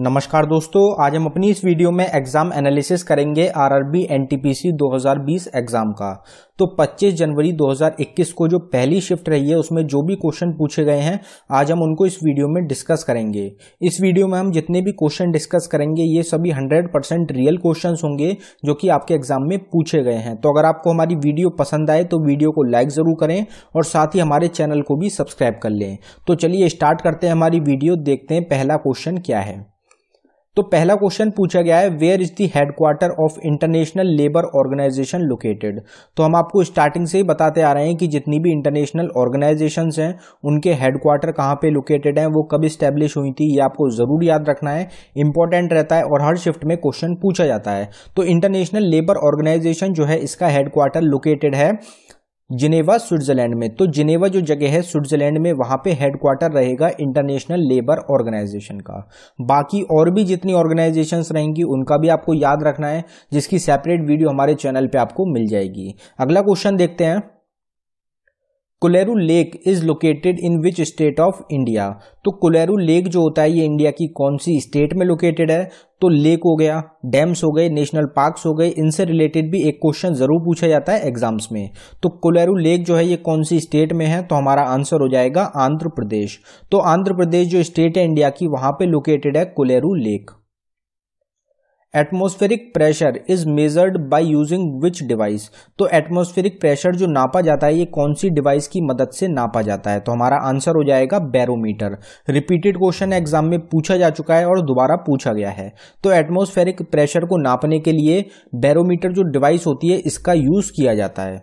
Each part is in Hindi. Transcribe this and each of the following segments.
नमस्कार दोस्तों आज हम अपनी इस वीडियो में एग्जाम एनालिसिस करेंगे आरआरबी एनटीपीसी 2020 एग्जाम का तो 25 जनवरी 2021 को जो पहली शिफ्ट रही है उसमें जो भी क्वेश्चन पूछे गए हैं आज हम उनको इस वीडियो में डिस्कस करेंगे इस वीडियो में हम जितने भी क्वेश्चन डिस्कस करेंगे ये सभी 100% रियल क्वेश्चन होंगे जो कि आपके एग्जाम में पूछे गए हैं तो अगर आपको हमारी वीडियो पसंद आए तो वीडियो को लाइक ज़रूर करें और साथ ही हमारे चैनल को भी सब्सक्राइब कर लें तो चलिए स्टार्ट करते हैं हमारी वीडियो देखते हैं पहला क्वेश्चन क्या है तो पहला क्वेश्चन पूछा गया है where is the headquarter of International Labour Organization located तो हम आपको स्टार्टिंग से ही बताते आ रहे हैं कि जितनी भी इंटरनेशनल ऑर्गेनाइजेशन हैं उनके हेडक्वार्टर कहाँ पे लोकेटेड हैं वो कब स्टेब्लिश हुई थी ये आपको ज़रूर याद रखना है इंपॉर्टेंट रहता है और हर शिफ्ट में क्वेश्चन पूछा जाता है तो इंटरनेशनल लेबर ऑर्गेनाइजेशन जो है इसका हेडक्वार्टर लोकेटेड है जिनेवा स्विट्जरलैंड में तो जिनेवा जो जगह है स्विट्जरलैंड में वहां पे हेडक्वार्टर रहेगा इंटरनेशनल लेबर ऑर्गेनाइजेशन का बाकी और भी जितनी ऑर्गेनाइजेशंस रहेंगी उनका भी आपको याद रखना है जिसकी सेपरेट वीडियो हमारे चैनल पे आपको मिल जाएगी अगला क्वेश्चन देखते हैं Kolleru lake is located in which state of India तो कोलेरू लेक जो होता है ये इंडिया की कौन सी स्टेट में लोकेटेड है तो लेक हो गया डैम्स हो गए नेशनल पार्क्स हो गए इनसे रिलेटेड भी एक क्वेश्चन जरूर पूछा जाता है एग्जाम्स में तो कोलेरू लेक जो है ये कौन सी स्टेट में है तो हमारा आंसर हो जाएगा आंध्र प्रदेश तो आंध्र प्रदेश जो स्टेट है इंडिया की वहां पर लोकेटेड है Kolleru lake atmospheric pressure is measured by using which device तो एटमोस्फेरिक प्रेशर जो नापा जाता है ये कौन सी डिवाइस की मदद से नापा जाता है तो हमारा आंसर हो जाएगा बैरोमीटर रिपीटेड क्वेश्चन एग्जाम में पूछा जा चुका है और दोबारा पूछा गया है तो एटमोस्फेरिक प्रेशर को नापने के लिए बैरोमीटर जो डिवाइस होती है इसका यूज किया जाता है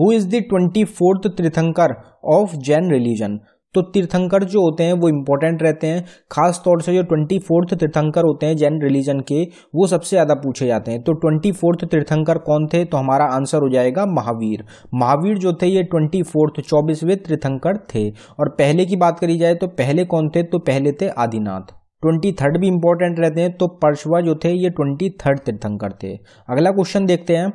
who is the twenty fourth tirthankar of Jain religion तो तीर्थंकर जो होते हैं वो इम्पोर्टेंट रहते हैं खास तौर से जो ट्वेंटी फोर्थ तीर्थंकर होते हैं जैन रिलीजन के वो सबसे ज़्यादा पूछे जाते हैं तो ट्वेंटी फोर्थ तीर्थंकर कौन थे तो हमारा आंसर हो जाएगा महावीर महावीर जो थे ये ट्वेंटी फोर्थ चौबीसवें तीर्थंकर थे और पहले की बात करी जाए तो पहले कौन थे तो पहले थे आदिनाथ ट्वेंटी थर्ड भी इंपॉर्टेंट रहते हैं तो परशुआ जो थे ये ट्वेंटी थर्ड तीर्थंकर थे अगला क्वेश्चन देखते हैं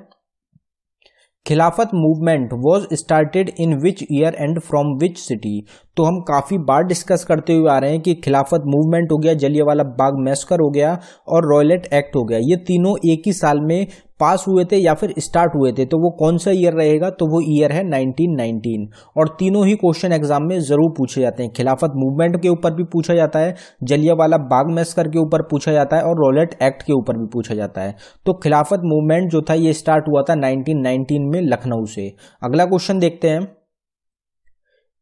Khilafat movement was started in which year and from which city तो हम काफ़ी बार डिस्कस करते हुए आ रहे हैं कि खिलाफत मूवमेंट हो गया जलियावाला बाग मैस्कर हो गया और रॉयलेट एक्ट हो गया ये तीनों एक ही साल में पास हुए थे या फिर स्टार्ट हुए थे तो वो कौन सा ईयर रहेगा तो वो ईयर है 1919 और तीनों ही क्वेश्चन एग्जाम में ज़रूर पूछे जाते हैं खिलाफत मूवमेंट के ऊपर भी पूछा जाता है जलियावाला बाग मैस्कर के ऊपर पूछा जाता है और रोलेट एक्ट के ऊपर भी पूछा जाता है तो खिलाफत मूवमेंट जो था ये स्टार्ट हुआ था नाइनटीन में लखनऊ से अगला क्वेश्चन देखते हैं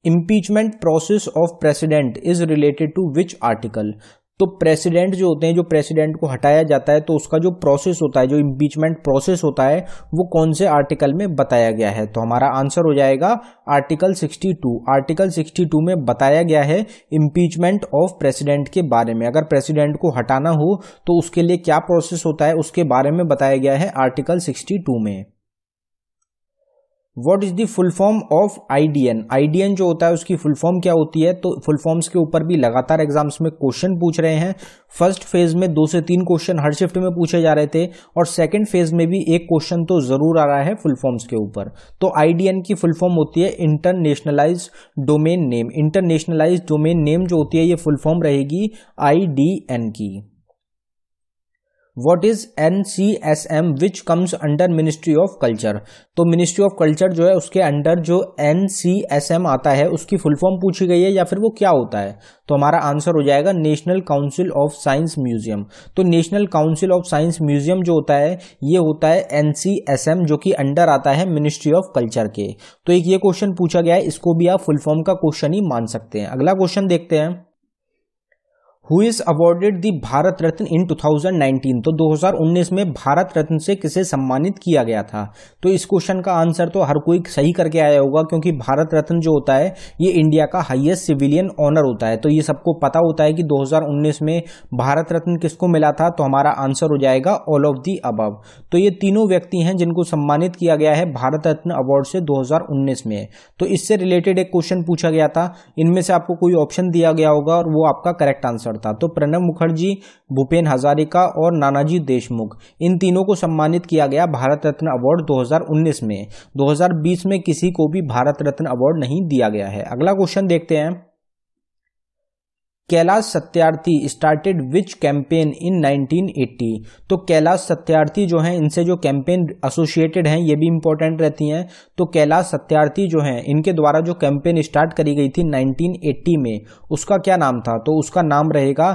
impeachment process of president is related to which article तो प्रेसिडेंट जो होते हैं जो प्रेसिडेंट को हटाया जाता है तो उसका जो प्रोसेस होता है जो इम्पीचमेंट प्रोसेस होता है वो कौन से आर्टिकल में बताया गया है तो हमारा आंसर हो जाएगा आर्टिकल 62 आर्टिकल 62 में बताया गया है इम्पीचमेंट ऑफ प्रेसिडेंट के बारे में अगर प्रेसिडेंट को हटाना हो तो उसके लिए क्या प्रोसेस होता है उसके बारे में बताया गया है आर्टिकल सिक्सटी में what is the full form of IDN IDN जो होता है उसकी फुल फॉर्म क्या होती है तो फुल फॉर्म्स के ऊपर भी लगातार एग्जाम्स में क्वेश्चन पूछ रहे हैं फर्स्ट फेज में दो से तीन क्वेश्चन हर शिफ्ट में पूछे जा रहे थे और सेकंड फेज में भी एक क्वेश्चन तो जरूर आ रहा है फुल फॉर्म्स के ऊपर तो आईडीएन की फुल फॉर्म होती है internationalise domain name internationalise domain name जो होती है ये फुल फॉर्म रहेगी आईडीएन की what is N C S M which comes under Ministry of Culture तो मिनिस्ट्री ऑफ कल्चर जो है उसके अंडर जो एन सी एस एम आता है उसकी फुल फॉर्म पूछी गई है या फिर वो क्या होता है तो हमारा आंसर हो जाएगा National Council of Science Museum तो National Council of Science Museum जो होता है ये होता है एन सी एस एम जो कि अंडर आता है मिनिस्ट्री ऑफ कल्चर के तो एक ये क्वेश्चन पूछा गया है इसको भी आप फुल फॉर्म का क्वेश्चन ही मान सकते हैं अगला क्वेश्चन देखते हैं who is awarded the Bharat Ratna in 2019 तो 2019 में भारत रत्न से किसे सम्मानित किया गया था तो इस क्वेश्चन का आंसर तो हर कोई सही करके आया होगा क्योंकि भारत रत्न जो होता है ये इंडिया का हाईएस्ट सिविलियन ऑनर होता है तो ये सबको पता होता है कि 2019 में भारत रत्न किसको मिला था तो हमारा आंसर हो जाएगा ऑल ऑफ दी अबव तो ये तीनों व्यक्ति हैं जिनको सम्मानित किया गया है भारत रत्न अवार्ड से दो में तो इससे रिलेटेड एक क्वेश्चन पूछा गया था इनमें से आपको कोई ऑप्शन दिया गया होगा और वो आपका करेक्ट आंसर था तो प्रणब मुखर्जी भूपेन हजारिका और नानाजी देशमुख इन तीनों को सम्मानित किया गया भारत रत्न अवार्ड 2019 में 2020 में किसी को भी भारत रत्न अवार्ड नहीं दिया गया है अगला क्वेश्चन देखते हैं Kailash Satyarthi started which campaign in 1980 तो कैलाश सत्यार्थी जो हैं इनसे जो कैंपेन एसोसिएटेड हैं ये भी इंपॉर्टेंट रहती हैं तो कैलाश सत्यार्थी जो हैं इनके द्वारा जो कैंपेन स्टार्ट करी गई थी 1980 में उसका क्या नाम था तो उसका नाम रहेगा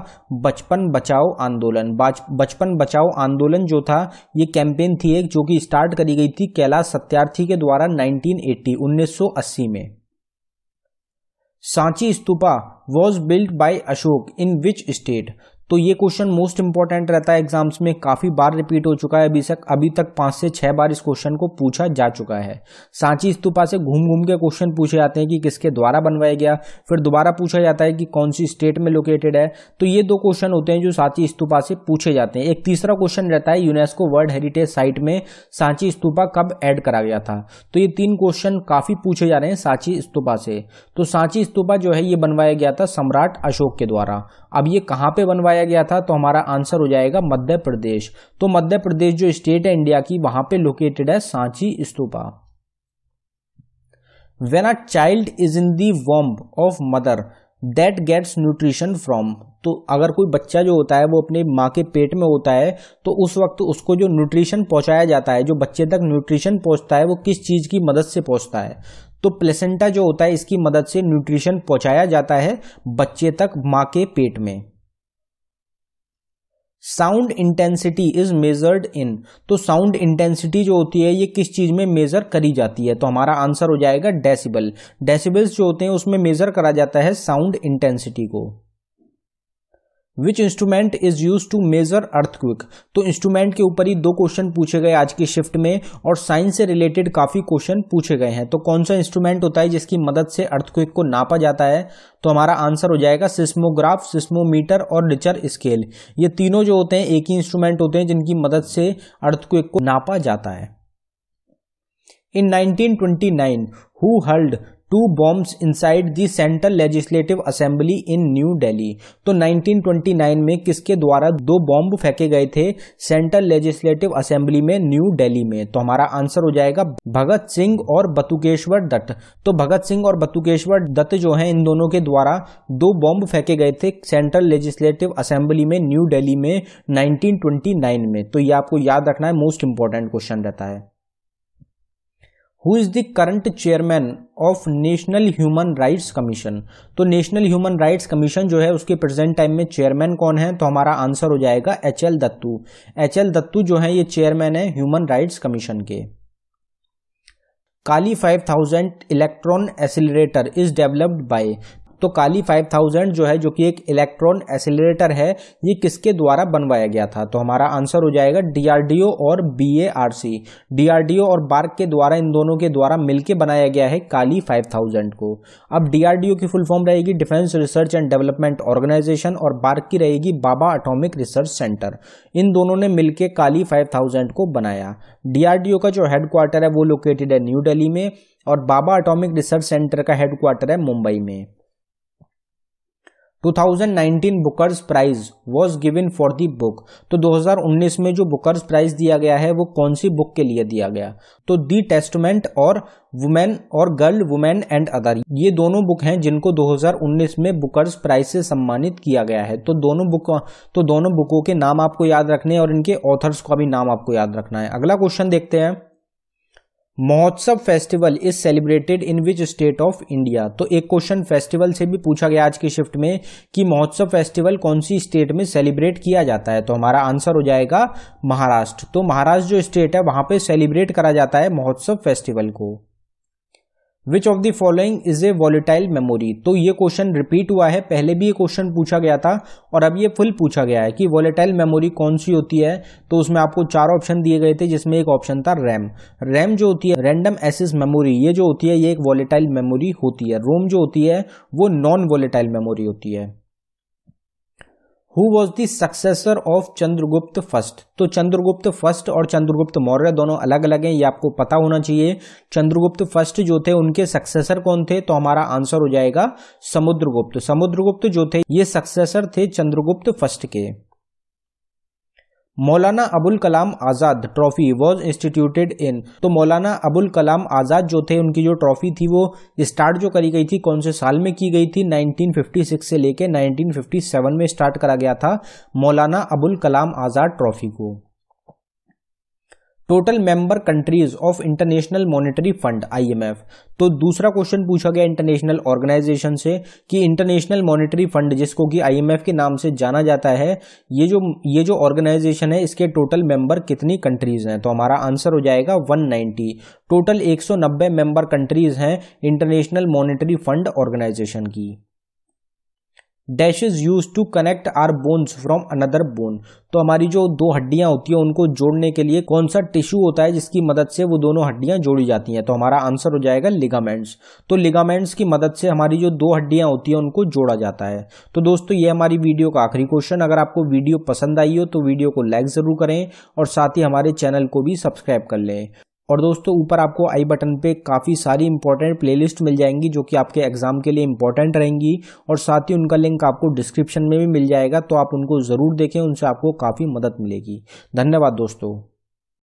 बचपन बचाओ आंदोलन बचपन बचाओ आंदोलन जो था ये कैंपेन थी एक जो कि स्टार्ट करी गई थी कैलाश सत्यार्थी के द्वारा नाइनटीन एट्टी में Sanchi Stupa was built by Ashok in which state? तो ये क्वेश्चन मोस्ट इंपॉर्टेंट रहता है एग्जाम्स में काफ़ी बार रिपीट हो चुका है अभी तक अभी तक पांच से छह बार इस क्वेश्चन को पूछा जा चुका है सांची स्तूपा से घूम घूम के क्वेश्चन पूछे जाते हैं कि किसके द्वारा बनवाया गया फिर दोबारा पूछा जाता है कि कौन सी स्टेट में लोकेटेड है तो ये दो क्वेश्चन होते हैं जो सांची स्तूपा से पूछे जाते हैं एक तीसरा क्वेश्चन रहता है यूनेस्को वर्ल्ड हेरिटेज साइट में सांची स्तूपा कब एड करा गया था तो ये तीन क्वेश्चन काफ़ी पूछे जा रहे हैं सांची स्तूपा से तो सांची स्तूपा जो है ये बनवाया गया था सम्राट अशोक के द्वारा अब ये कहाँ पर बनवाया पाया गया था तो हमारा आंसर हो जाएगा मध्य प्रदेश तो मध्य प्रदेश जो स्टेट है इंडिया की वहां पे लोकेटेड है Sanchi Stupa when a child is in the womb of mother that gets nutrition from तो अगर कोई बच्चा जो होता है वो अपने माँ के पेट में होता है तो उस वक्त उसको जो न्यूट्रिशन पहुंचाया जाता है जो बच्चे तक न्यूट्रिशन पहुंचता है वो किस चीज़ की मदद से पहुंचता है तो प्लेसेंटा जो होता है इसकी मदद से न्यूट्रिशन पहुंचाया जाता है बच्चे तक माँ के पेट में sound intensity is measured in तो साउंड इंटेंसिटी जो होती है ये किस चीज़ में मेज़र करी जाती है तो हमारा आंसर हो जाएगा डेसिबल डेसिबल्स जो होते हैं उसमें मेज़र करा जाता है साउंड इंटेंसिटी को which instrument is use to measure earthquake तो इंस्ट्रूमेंट के ऊपर ही दो क्वेश्चन पूछे गए आज की शिफ्ट में और साइंस से रिलेटेड काफी क्वेश्चन पूछे गए हैं तो कौन सा इंस्ट्रूमेंट होता है जिसकी मदद से अर्थक्विक को नापा जाता है तो हमारा आंसर हो जाएगा सिस्मोग्राफ सिस्मोमीटर और रिचर स्केल ये तीनों जो होते हैं एक ही इंस्ट्रूमेंट होते हैं जिनकी मदद से अर्थक्विक को नापा जाता है in nineteen twenty nine who hurled two bombs inside the Central Legislative Assembly in New Delhi तो 1929 में किसके द्वारा दो बॉम्ब फेंके गए थे सेंट्रल लेजिस्लेटिव असेंबली में न्यू दिल्ली में तो हमारा आंसर हो जाएगा भगत सिंह और बतुकेश्वर दत्त तो भगत सिंह और बतुकेश्वर दत्त जो है इन दोनों के द्वारा दो बॉम्ब फेंके गए थे सेंट्रल लेजिस्लेटिव असेंबली में न्यू दिल्ली में नाइन में तो ये आपको याद रखना है मोस्ट इंपॉर्टेंट क्वेश्चन रहता है who is the current chairman of National Human Rights Commission तो नेशनल ह्यूमन राइट्स कमीशन जो है उसके प्रेजेंट टाइम में चेयरमैन कौन है तो हमारा आंसर हो जाएगा H L Dattu H L Dattu जो है ये चेयरमैन है ह्यूमन राइट्स कमीशन के Kali 5000 electron accelerator is developed by तो काली 5000 जो है जो कि एक इलेक्ट्रॉन एसिलेटर है ये किसके द्वारा बनवाया गया था तो हमारा आंसर हो जाएगा डीआरडीओ और बीएआरसी डीआरडीओ और बार्क के द्वारा इन दोनों के द्वारा मिलकर बनाया गया है काली 5000 को अब डीआरडीओ की फुल फॉर्म रहेगी Defence Research and Development Organisation और बार्क की रहेगी बाबा अटोमिक रिसर्च सेंटर इन दोनों ने मिलकर काली फाइव को बनाया डीआरडीओ का जो हेडक्वार्टर है वो लोकेटेड है न्यू डेली में और बाबा अटोमिक रिसर्च सेंटर का हेडक्वार्टर है मुंबई में 2019 Bookers Prize was given for the book तो 2019 में जो बुकर्स प्राइज दिया गया है वो कौन सी बुक के लिए दिया गया तो दी टेस्टमेंट और वुमेन और गर्ल वुमेन एंड अदर ये दोनों बुक हैं जिनको 2019 में बुकर्स प्राइज से सम्मानित किया गया है तो दोनों बुक तो दोनों बुकों के नाम आपको याद रखने और इनके ऑथर्स का भी नाम आपको याद रखना है अगला क्वेश्चन देखते हैं Mahotsav festival is celebrated in which state of India तो एक क्वेश्चन फेस्टिवल से भी पूछा गया आज के शिफ्ट में कि महोत्सव फेस्टिवल कौन सी स्टेट में सेलिब्रेट किया जाता है तो हमारा आंसर हो जाएगा महाराष्ट्र तो महाराष्ट्र जो स्टेट है वहां पे सेलिब्रेट करा जाता है महोत्सव फेस्टिवल को which of the following is a volatile memory तो ये क्वेश्चन रिपीट हुआ है पहले भी ये क्वेश्चन पूछा गया था और अब ये फुल पूछा गया है कि वॉलेटाइल मेमोरी कौन सी होती है तो उसमें आपको चार ऑप्शन दिए गए थे जिसमें एक ऑप्शन था रैम रैम जो होती है रैंडम एसिस मेमोरी ये जो होती है ये एक वॉलेटाइल मेमोरी होती है रोम जो होती है वो नॉन वॉलेटाइल मेमोरी होती है who was the successor of Chandragupta first तो चंद्रगुप्त फर्स्ट और चंद्रगुप्त मौर्य दोनों अलग अलग हैं ये आपको पता होना चाहिए चंद्रगुप्त फर्स्ट जो थे उनके सक्सेसर कौन थे तो हमारा आंसर हो जाएगा समुद्रगुप्त समुद्रगुप्त जो थे ये सक्सेसर थे चंद्रगुप्त फर्स्ट के Maulana Abul Kalam Azad trophy was instituted in तो मौलाना अबुल कलाम आज़ाद जो थे उनकी जो ट्रॉफी थी वो स्टार्ट जो करी गई थी कौन से साल में की गई थी 1956 से लेके 1957 में स्टार्ट करा गया था मौलाना अबुल कलाम आज़ाद ट्रॉफी को total member countries of International Monetary Fund IMF तो दूसरा क्वेश्चन पूछा गया इंटरनेशनल ऑर्गेनाइजेशन से कि इंटरनेशनल मॉनेटरी फंड जिसको कि आईएमएफ के नाम से जाना जाता है ये जो ये जो ऑर्गेनाइजेशन है इसके टोटल मेंबर कितनी कंट्रीज हैं तो हमारा आंसर हो जाएगा 190 टोटल 190 मेंबर कंट्रीज हैं इंटरनेशनल मॉनेटरी फंड ऑर्गेनाइजेशन की dash is use to connect our bones from another bone तो हमारी जो दो हड्डियां होती है उनको जोड़ने के लिए कौन सा टिश्यू होता है जिसकी मदद से वो दोनों हड्डियां जोड़ी जाती हैं तो हमारा आंसर हो जाएगा लिगामेंट्स तो लिगामेंट्स की मदद से हमारी जो दो हड्डियां होती हैं उनको जोड़ा जाता है तो दोस्तों ये हमारी वीडियो का आखिरी क्वेश्चन अगर आपको वीडियो पसंद आई हो तो वीडियो को लाइक ज़रूर करें और साथ ही हमारे चैनल को भी सब्सक्राइब कर लें और दोस्तों ऊपर आपको आई बटन पे काफ़ी सारी इंपॉर्टेंट प्लेलिस्ट मिल जाएंगी जो कि आपके एग्जाम के लिए इंपॉर्टेंट रहेंगी और साथ ही उनका लिंक आपको डिस्क्रिप्शन में भी मिल जाएगा तो आप उनको ज़रूर देखें उनसे आपको काफ़ी मदद मिलेगी धन्यवाद दोस्तों